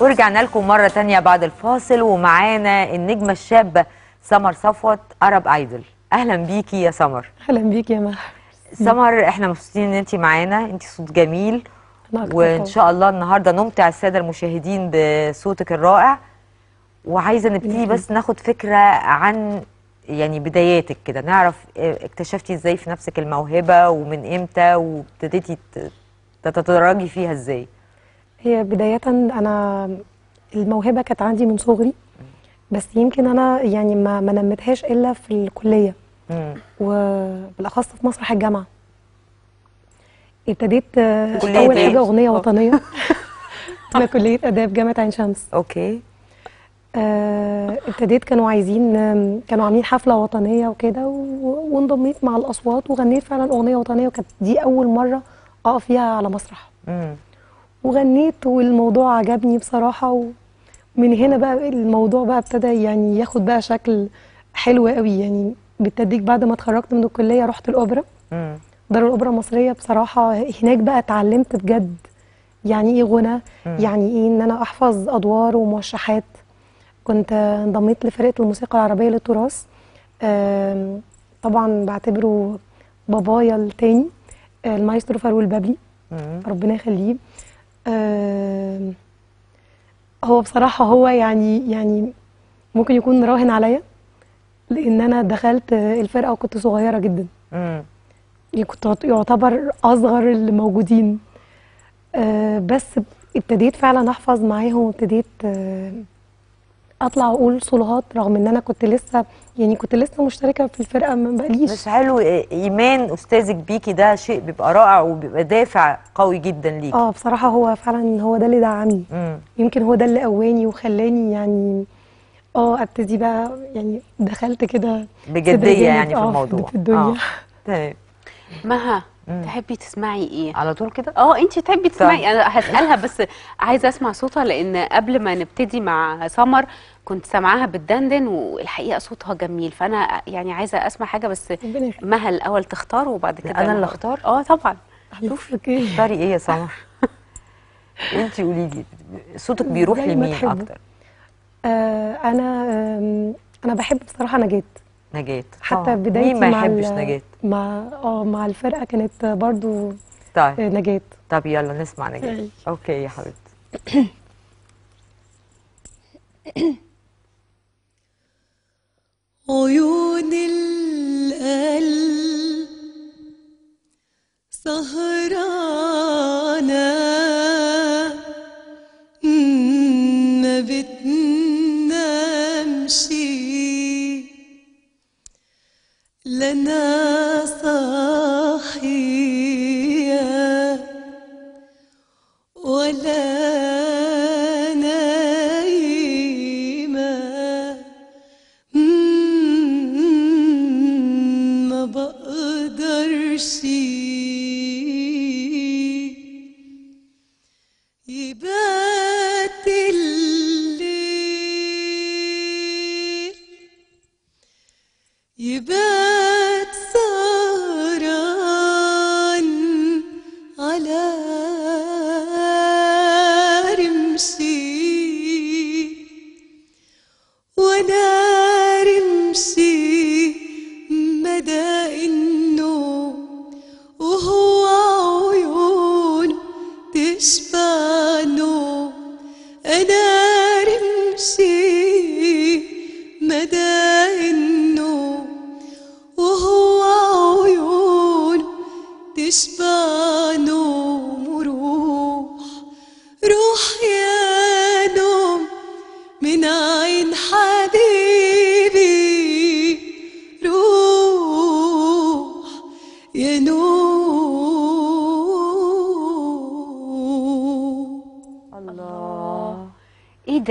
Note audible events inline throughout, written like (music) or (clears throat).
ورجعنا لكم مرة تانية بعد الفاصل ومعانا النجمة الشابة سمر صفوت أرب أيدل أهلا بيكي يا سمر أهلا بيكي يا مرحبا سمر احنا مبسوطين ان انت معانا انت صوت جميل وان شاء الله النهارده نمتع الساده المشاهدين بصوتك الرائع وعايزه نبتدي بس ناخد فكره عن يعني بداياتك كده نعرف آه، اكتشفتي ازاي في نفسك الموهبه ومن امتى وابتديتي تتدرجي فيها ازاي هي بداية أنا الموهبة كانت عندي من صغري بس يمكن أنا يعني ما, ما نمتهاش إلا في الكلية وبالأخص في مسرح الجامعة ابتديت أول حاجة إيه؟ أغنية وطنية (laughs) أنا كلية آداب جامعة عين شمس أوكي آه، ابتديت كانوا عايزين كانوا عاملين حفله وطنيه وكده وانضميت مع الاصوات وغنيت فعلا اغنيه وطنيه وكانت دي اول مره اقف فيها على مسرح وغنيت والموضوع عجبني بصراحة ومن هنا بقى الموضوع بقى ابتدى يعني ياخد بقى شكل حلو قوي يعني بالتدريج بعد ما اتخرجت من الكلية رحت الأوبرا دار الأوبرا المصرية بصراحة هناك بقى اتعلمت بجد يعني ايه غنى يعني ايه ان انا احفظ ادوار وموشحات كنت انضميت لفرقه الموسيقى العربيه للتراث طبعا بعتبره بابايا التاني آه، المايسترو فاروق البابلي ربنا يخليه هو بصراحه هو يعني يعني ممكن يكون راهن عليا لان انا دخلت الفرقه وكنت صغيره جدا امم كنت يعتبر اصغر اللي موجودين آه، بس ابتديت فعلا احفظ معاهم وابتديت اطلع واقول صولوهات رغم ان انا كنت لسه يعني كنت لسه مشتركه في الفرقه ما بقاليش بس حلو ايمان استاذك بيكي ده شيء بيبقى رائع وبيبقى دافع قوي جدا ليكي اه بصراحه هو فعلا هو ده اللي دعمني يمكن هو ده اللي قواني وخلاني يعني اه ابتدي بقى يعني دخلت كده بجديه يعني في آه، الموضوع في الدنيا تمام آه. طيب. مها تحبي تسمعي ايه على طول كده اه انت تحبي تسمعي انا هسالها بس عايزه اسمع صوتها لان قبل ما نبتدي مع سمر كنت سامعاها بتدندن والحقيقه صوتها جميل فانا يعني عايزه اسمع حاجه بس مها الاول تختار وبعد كده انا اللي اختار اه طبعا شوفك ايه اختاري ايه يا سمر (laughs) انت قولي لي صوتك بيروح لمين اكتر آه انا آه انا بحب بصراحه نجاة نجاة حتى آه. بدايتي مين ما يحبش نجاة مع اه مع الفرقه كانت برضو طيب آه، نجاة طب يلا نسمع نجاة اوكي يا حبيبتي (coughs)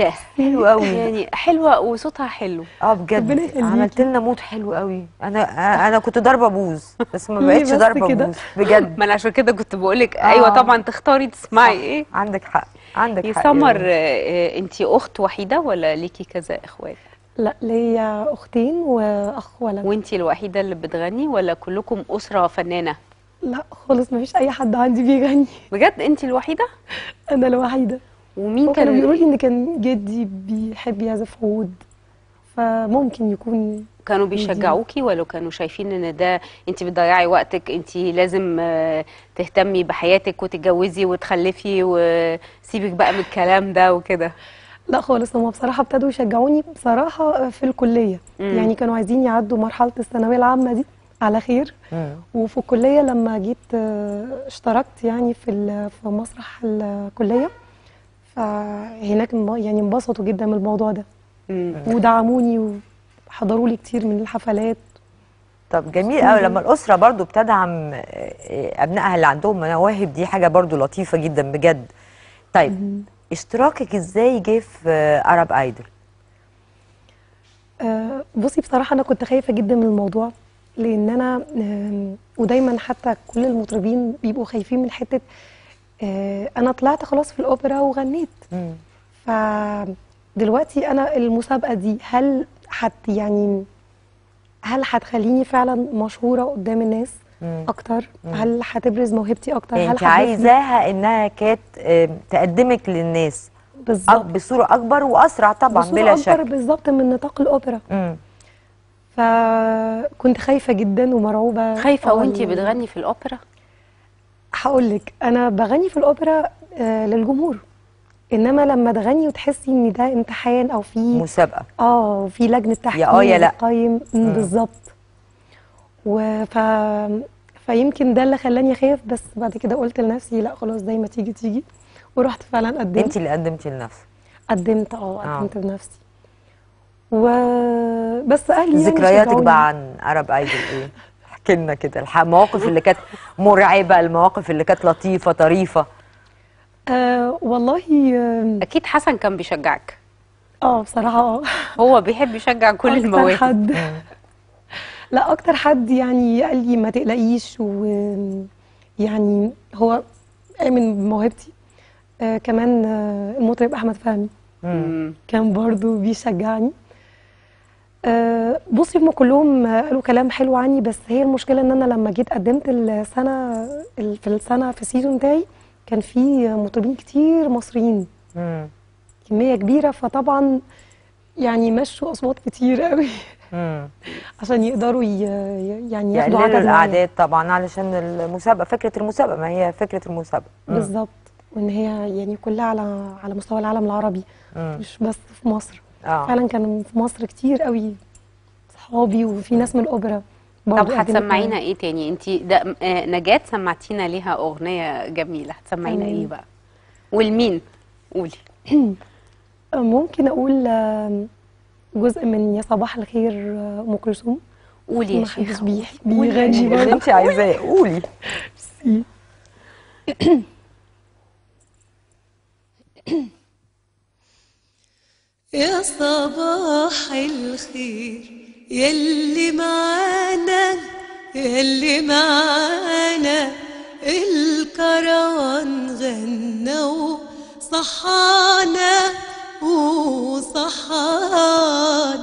جدا حلوه قوي يعني حلوه وصوتها حلو اه بجد عملت لنا مود حلو قوي انا انا كنت ضاربه بوز بس ما (laughs) بقتش ضاربه بوز بجد (laughs) ما انا عشان كده كنت بقول لك أيوة آه. ايوه طبعا تختاري تسمعي ايه عندك حق عندك حق يا سمر يعني. آه، انت اخت وحيده ولا ليكي كذا اخوات لا ليا اختين واخ ولد وانت الوحيده اللي بتغني ولا كلكم اسره فنانه لا خالص مفيش اي حد عندي بيغني بجد انت الوحيده انا الوحيده ومين كان بيقولوا لي ان كان جدي بيحب يعزف عود فممكن يكون كانوا بيشجعوكي ولا كانوا شايفين ان ده انت بتضيعي وقتك انت لازم آه، تهتمي بحياتك وتتجوزي وتخلفي وسيبك بقى من الكلام ده وكده لا خالص هم بصراحه ابتدوا يشجعوني بصراحه في الكليه مم. يعني كانوا عايزين يعدوا مرحله الثانويه العامه دي على خير مم. وفي الكليه لما جيت آه، اشتركت يعني في في مسرح الكليه هناك يعني انبسطوا جدا من الموضوع ده ودعموني وحضروا لي كتير من الحفلات طب جميل قوي لما الاسره برضو بتدعم آه، ابنائها اللي عندهم مواهب دي حاجه برضو لطيفه جدا بجد طيب اشتراكك ازاي جه في ارب ايدل آه، بصي بصراحه انا كنت خايفه جدا من الموضوع لان انا ودايما حتى كل المطربين بيبقوا خايفين من حته آه، انا طلعت خلاص في الاوبرا وغنيت دلوقتي انا المسابقه دي هل حت يعني هل هتخليني فعلا مشهوره قدام الناس مم. اكتر مم. هل هتبرز موهبتي اكتر هل يعني انت عايزاها انها كانت تقدمك للناس بالظبط بصوره اكبر واسرع طبعا بصورة بلا أكبر شك بصوره بالظبط من نطاق الاوبرا مم. فكنت خايفه جدا ومرعوبه خايفه وانت بتغني في الاوبرا هقول لك انا بغني في الاوبرا آه، للجمهور انما لما تغني وتحسي ان ده امتحان او في مسابقه اه وفي لجنه تحكيم يا اه لا بالظبط وف فيمكن ده اللي خلاني اخاف بس بعد كده قلت لنفسي لا خلاص زي ما تيجي تيجي ورحت فعلا قدمت انت اللي قدمتي لنفسك قدمت اه قدمت بنفسي آه. وبس اهلي يعني ذكرياتك يعني بقى عن عرب ايدل ايه؟ (laughs) كلمه كده المواقف اللي كانت مرعبه المواقف اللي كانت لطيفه طريفه آه والله آه اكيد حسن كان بيشجعك اه بصراحه اه هو بيحب يشجع كل أكتر المواهب حد لا اكتر حد يعني قال لي ما تقلقيش ويعني هو امن بموهبتي آه كمان آه المطرب احمد فهمي كان برضو بيشجعني آه، بصي هم كلهم قالوا كلام حلو عني بس هي المشكله ان انا لما جيت قدمت السنه في السنه في السيزون بتاعي كان في مطربين كتير مصريين مم. كميه كبيره فطبعا يعني مشوا اصوات كتير قوي (laughs) عشان يقدروا ي... يعني ياخدوا عدد الاعداد طبعا علشان المسابقه فكره المسابقه ما هي فكره المسابقه بالظبط وان هي يعني كلها على على مستوى العالم العربي مم. مش بس في مصر آه. فعلا كان في مصر كتير قوي صحابي وفي ناس من الاوبرا طب هتسمعينا ايه تاني انت آه، نجاة سمعتينا ليها اغنيه جميله هتسمعينا ايه بقى والمين قولي (clears throat) ممكن اقول جزء من يا صباح الخير آه، ام كلثوم قولي يا شيخ بيغني اللي انت عايزاه قولي ميرسي (laughs) (clears throat) يا صباح الخير يلي معانا يلي معانا الكروان غنى وصحانا وصحان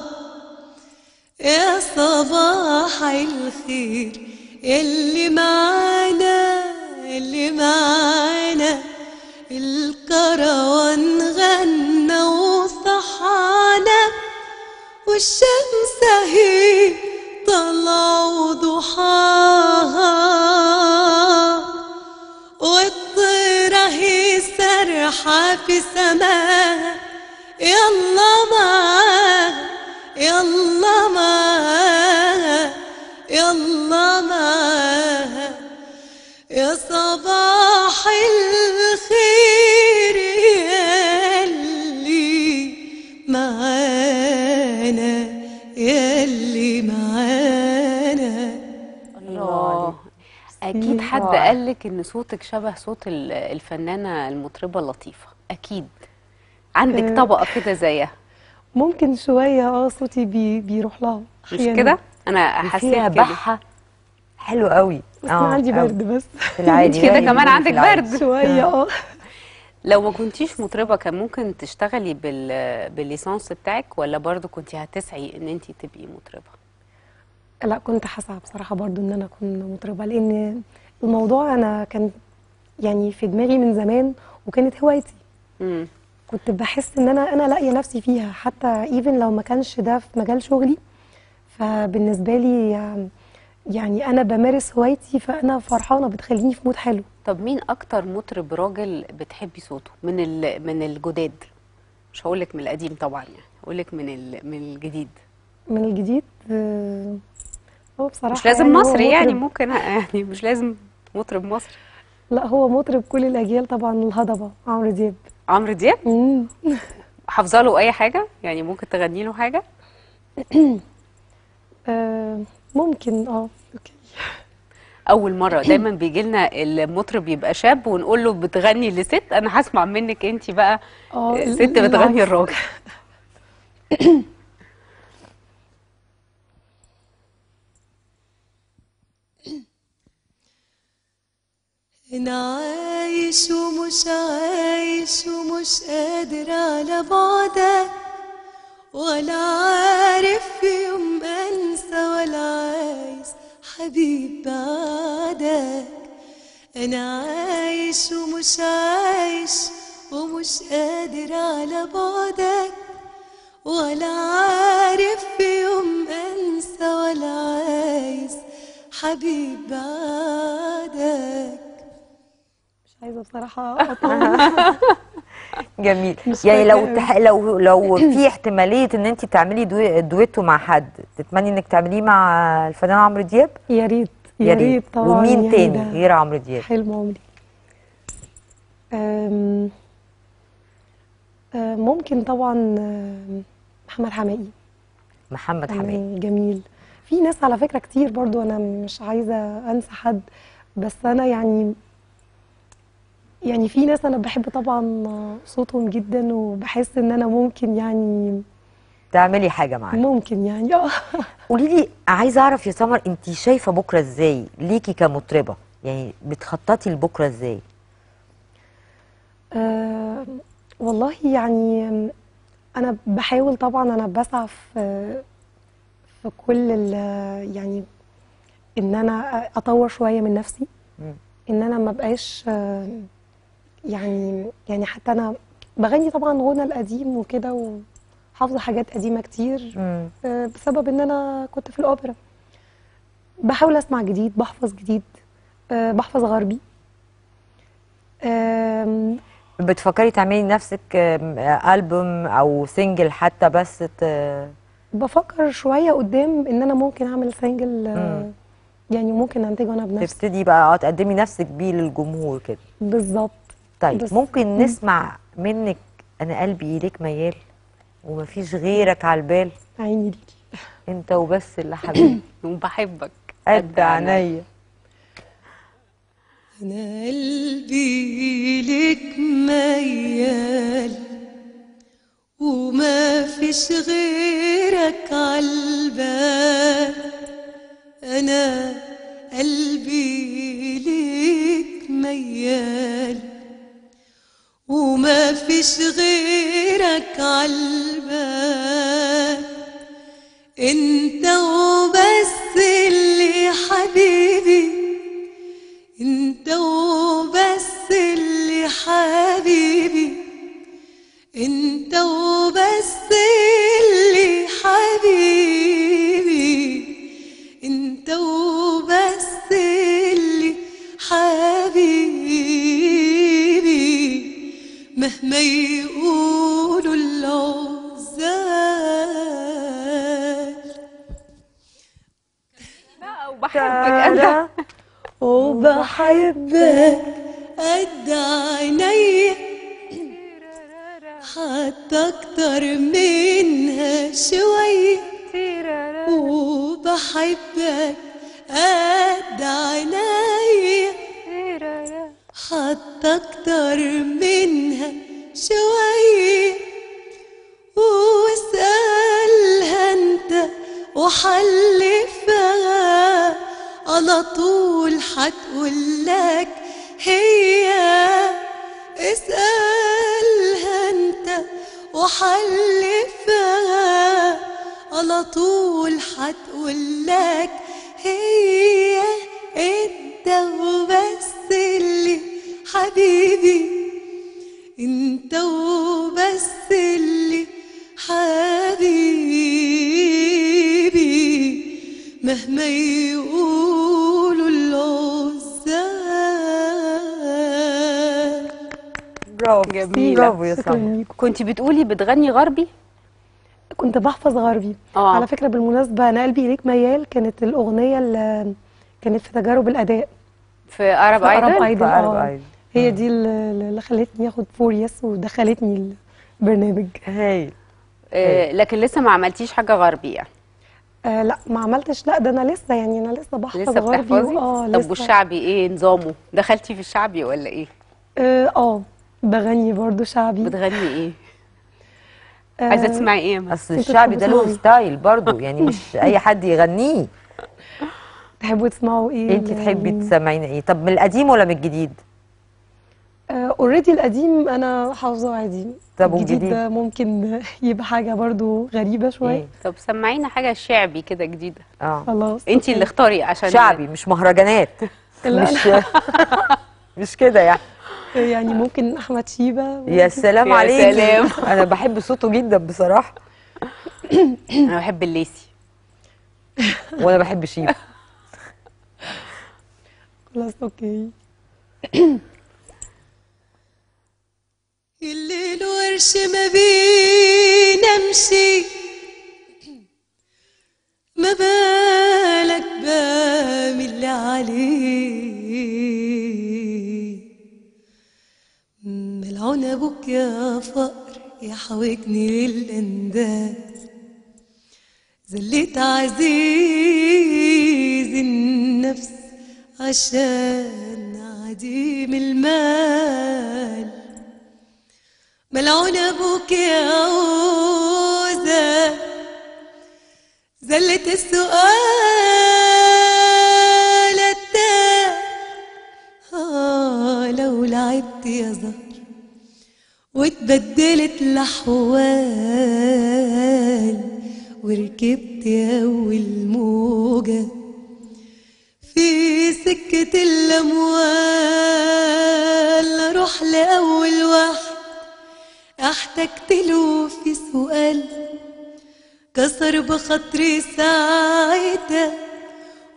يا صباح الخير يلي معانا يلي معانا الكروان غنى معانا والشمس هي طلع وضحاها والطيرة هي سرحة في سماها يلا معاها يلا معاها يلا معاها يا صباح ال حد رائع. قال لك ان صوتك شبه صوت الفنانه المطربه لطيفه اكيد عندك طبقه كده زيها ممكن شويه اه صوتي بي بيروح لها مش كده انا حاسيها بحه حلو قوي بس آه عندي برد بس انت (laughs) كده يعني، كمان عندك برد شويه اه (laughs) لو ما كنتيش مطربه كان ممكن تشتغلي بال بالليسانس بتاعك ولا برضو كنت هتسعي ان انت تبقي مطربه لا كنت حاسه بصراحه برضو ان انا اكون مطربه لان الموضوع انا كان يعني في دماغي من زمان وكانت هوايتي كنت بحس ان انا انا لاقيه نفسي فيها حتى ايفن لو ما كانش ده في مجال شغلي فبالنسبه لي يعني انا بمارس هوايتي فانا فرحانه بتخليني في مود حلو طب مين اكتر مطرب راجل بتحبي صوته من من الجداد مش هقول لك من القديم طبعا يعني هقول لك من من الجديد من الجديد آه، هو بصراحه مش لازم يعني مصري يعني ممكن آه، يعني مش لازم مطرب مصر لا هو مطرب كل الاجيال طبعا الهضبه عمرو دياب عمرو دياب (laughs) حافظه له اي حاجه يعني ممكن تغني له حاجه (clears throat) آه، ممكن اه اوكي اول مره (clears throat) دايما بيجي لنا المطرب يبقى شاب ونقول له بتغني لست انا هسمع منك انت بقى آه، آه، ست بتغني الراجل (clears throat) انا عايش ومش عايش ومش قادر على بعده ولا عارف في يوم انسى ولا عايز حبيب بعدك انا عايش ومش عايش ومش قادر على بعدك ولا عارف في يوم انسى ولا عايز حبيب بعدك بصراحه (laughs) (laughs) جميل يعني لو تح... لو لو (clears throat) في احتماليه ان انت تعملي دو... دويتو مع حد تتمني انك تعمليه مع الفنان عمرو دياب يا ريت يا ريت طبعا ومين تاني غير عمرو دياب حلم عمري أم... أم... أه، ممكن طبعا أه، محمد حماقي محمد يعني حماقي جميل في ناس على فكره كتير برضو انا مش عايزه انسى حد بس انا يعني يعني في ناس انا بحب طبعا صوتهم جدا وبحس ان انا ممكن يعني تعملي حاجه معاهم ممكن يعني اه (laughs) قولي لي عايزه اعرف يا سمر انت شايفه بكره ازاي ليكي كمطربه يعني بتخططي لبكره ازاي أه والله يعني انا بحاول طبعا انا بسعى في في كل يعني ان انا اطور شويه من نفسي ان انا ما بقاش آه، يعني يعني حتى انا بغني طبعا غنى القديم وكده وحافظه حاجات قديمه كتير آه، بسبب ان انا كنت في الاوبرا بحاول اسمع جديد بحفظ جديد آه، بحفظ غربي بتفكري تعملي نفسك البوم او سنجل حتى بس ت... بفكر شويه قدام ان انا ممكن اعمل سنجل آه، يعني ممكن انتجه انا بنفسي تبتدي بقى تقدمي نفسك بيه للجمهور كده بالظبط طيب بس. ممكن نسمع منك انا قلبي ليك ميال ومفيش غيرك على البال عيني ليكي انت وبس اللي حبيبي (coughs) وبحبك قد عينيا انا قلبي ليك ميال وما فيش غيرك البال انا قلبي وبحبك أنا وبحبك قد عيني حتى أكتر منها شوي وبحبك قد عيني حتى أكتر منها شوي واسألها أنت وحلفها على طول حتقول لك هي اسألها انت وحلفها على طول حتقول لك هي انت وبس اللي حبيبي انت وبس اللي حبيبي مهما يقولوا العزاء برافو جميلة برافو يا سلام كنت بتقولي بتغني غربي؟ كنت بحفظ غربي آه. على فكرة بالمناسبة أنا قلبي إليك ميال كانت الأغنية اللي كانت في تجارب الأداء في أرب أيدل؟ في أرب آه. أيدل هي دي اللي خلتني اخد فور يس ودخلتني البرنامج هايل آه لكن لسه ما عملتيش حاجه غربيه آه لا ما عملتش لا ده انا لسه يعني انا لسه بحفظ غربي اه طب والشعبي ايه نظامه دخلتي في الشعبي ولا ايه اه, آه، بغني برضو شعبي بتغني ايه آه عايزه تسمعي ايه مثلا اصل الشعبي ده له إيه؟ ستايل برضو يعني مش (laughs) اي حد يغنيه تحبوا تسمعوا ايه انت تحبي تسمعين ايه طب من القديم ولا من الجديد اوريدي آه، القديم انا حافظه عادي طب الجديد ده ممكن (laughs) يبقى حاجه برضو غريبه شويه إيه؟ طب سمعينا حاجه شعبي كده جديده اه خلاص انت اللي اختاري عشان شعبي مش مهرجانات (laughs) مش (laughs) مش كده يعني آه، يعني ممكن احمد شيبه يا سلام عليك يا سلام انا بحب صوته جدا بصراحه (coughs) انا بحب الليسي (coughs) وانا بحب شيبه خلاص اوكي (coughs) الليل ورش ما بين امشي ما بالك بامي اللي عليه ملعون ابوك يا فقر يا حوجني للانداز زليت عزيز النفس عشان عديم المال ملعون ابوك يا عوزة زلت السؤال التا آه لو لعبت يا زهر واتبدلت الاحوال وركبت اول موجة في سكة الاموال اروح لاول واحد احتجت له في سؤال كسر بخاطري ساعتها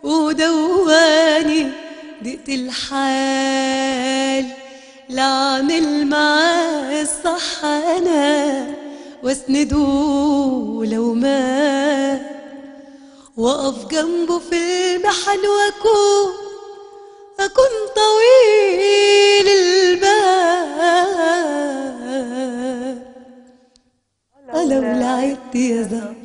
ودواني دقت الحال لا عامل معاه الصح انا واسنده لو مات واقف جنبه في المحن واكون اكون طويل البال أنا عدت يا زهر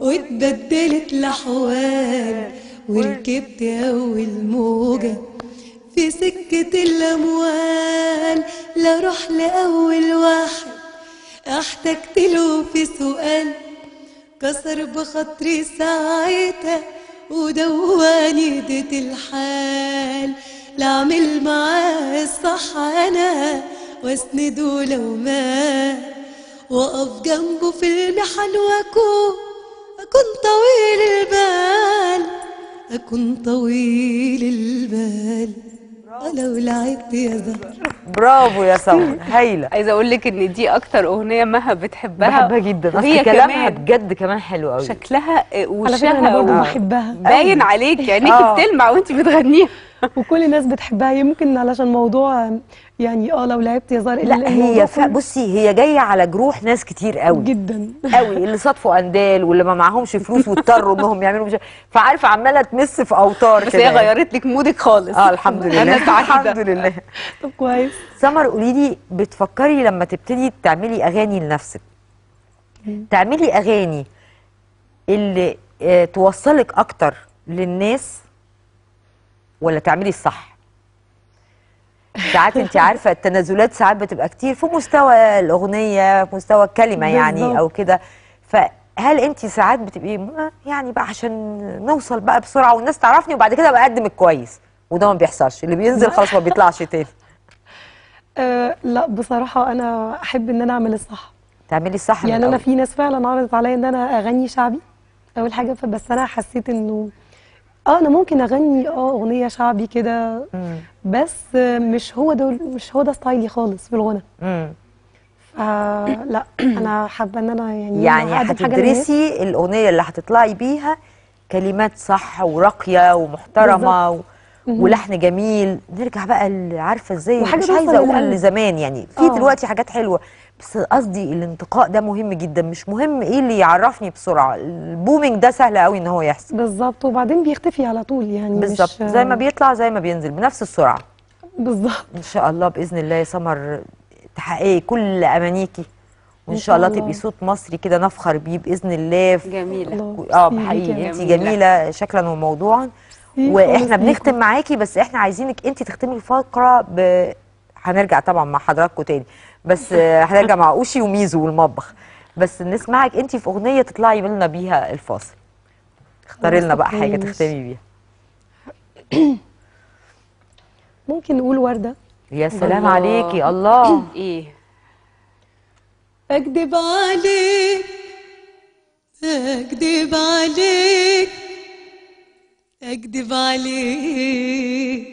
واتبدلت الاحوال وركبت اول موجه في سكة الأموال لا روح لأول واحد احتجت له في سؤال كسر بخاطري ساعتها ودواني ديت الحال لا اعمل معاه الصح انا واسنده لو مات وأقف جنبه في المحن وأكون أكون طويل البال أكون طويل البال لو لعبت يا زهر برافو يا سمر هايله عايزه اقول لك ان دي اكتر اغنيه مها بتحبها بحبها جدا اصل كلامها بجد كمان حلو قوي شكلها آه، وشها انا برضه بحبها باين عليك عينيكي آه. بتلمع وانت بتغنيها وكل الناس بتحبها يمكن علشان موضوع يعني اه لو لعبت يظهر لا هي بصي هي جايه على جروح ناس كتير قوي جدا (laughs) قوي اللي صادفوا اندال واللي ما معهمش فلوس واضطروا انهم يعملوا مش فعارفه عماله تمس في اوتار بس هي يعني. غيرت لك مودك خالص اه الحمد لله انا سعيده الحمد لله طب كويس سمر قولي لي بتفكري لما تبتدي تعملي اغاني لنفسك تعملي اغاني اللي آه، توصلك اكتر للناس ولا تعملي الصح ساعات انت عارفه التنازلات ساعات بتبقى كتير في مستوى الاغنيه في مستوى الكلمه يعني او كده فهل انت ساعات بتبقي يعني بقى عشان نوصل بقى بسرعه والناس تعرفني وبعد كده بقدم اقدم الكويس وده ما بيحصلش اللي بينزل خلاص ما بيطلعش تاني (laughs) أه لا بصراحه انا احب ان انا اعمل الصح تعملي الصح يعني انا في ناس فعلا عرضت عليا ان انا اغني شعبي اول حاجه بس انا حسيت انه اه انا ممكن اغني اه اغنيه شعبي كده بس مش هو ده مش هو ده ستايلي خالص في الغنى فلا انا حابه ان انا يعني يعني هتدرسي الاغنيه اللي هتطلعي بيها كلمات صح وراقيه ومحترمه و... ولحن جميل نرجع بقى عارفه ازاي مش عايزه اقول لزمان يعني في آه. دلوقتي حاجات حلوه بس قصدي الانتقاء ده مهم جدا مش مهم ايه اللي يعرفني بسرعه البومينج ده سهل قوي ان هو يحصل بالظبط وبعدين بيختفي على طول يعني بالظبط زي ما بيطلع زي ما بينزل بنفس السرعه بالظبط ان شاء الله باذن الله يا سمر تحققي كل امانيكي وان شاء الله, تبقي صوت مصري كده نفخر بيه باذن الله جميله اه حقيقي انت جميله شكلا وموضوعا واحنا بنختم معاكي بس احنا عايزينك انت تختمي الفقره ب... هنرجع طبعا مع حضراتكم تاني بس هنرجع مع اوشي وميزو والمطبخ بس نسمعك انت في اغنيه تطلعي لنا بيها الفاصل اختاري لنا بقى حاجه تختمي بيها (clears throat) ممكن نقول ورده يا سلام عليكي الله (clears throat) ايه اكدب عليك اكدب عليك اكدب عليك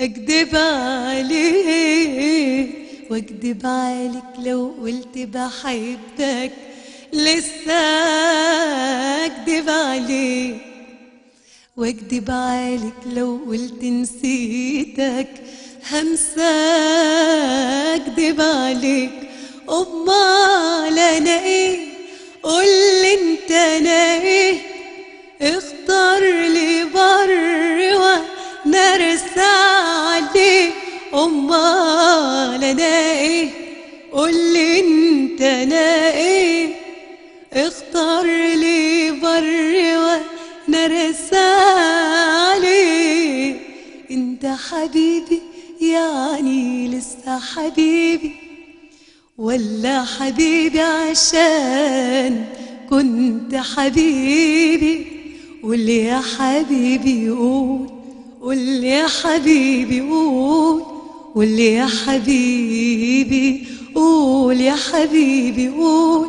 اكدب عليك واكدب عليك لو قلت بحبك لسه اكدب عليك واكدب عليك لو قلت نسيتك همسا اكدب عليك امال انا ايه قولي انت انا ايه اختار لي بر وانا ارسى عليك أمال أنا إيه قولي أنت أنا إيه اختار لي بر وأنا عليه أنت حبيبي يعني لسه حبيبي ولا حبيبي عشان كنت حبيبي قول يا حبيبي قول قول يا حبيبي قول واللي يا حبيبي قول يا حبيبي قول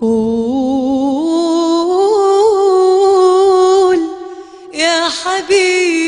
قول يا حبيبي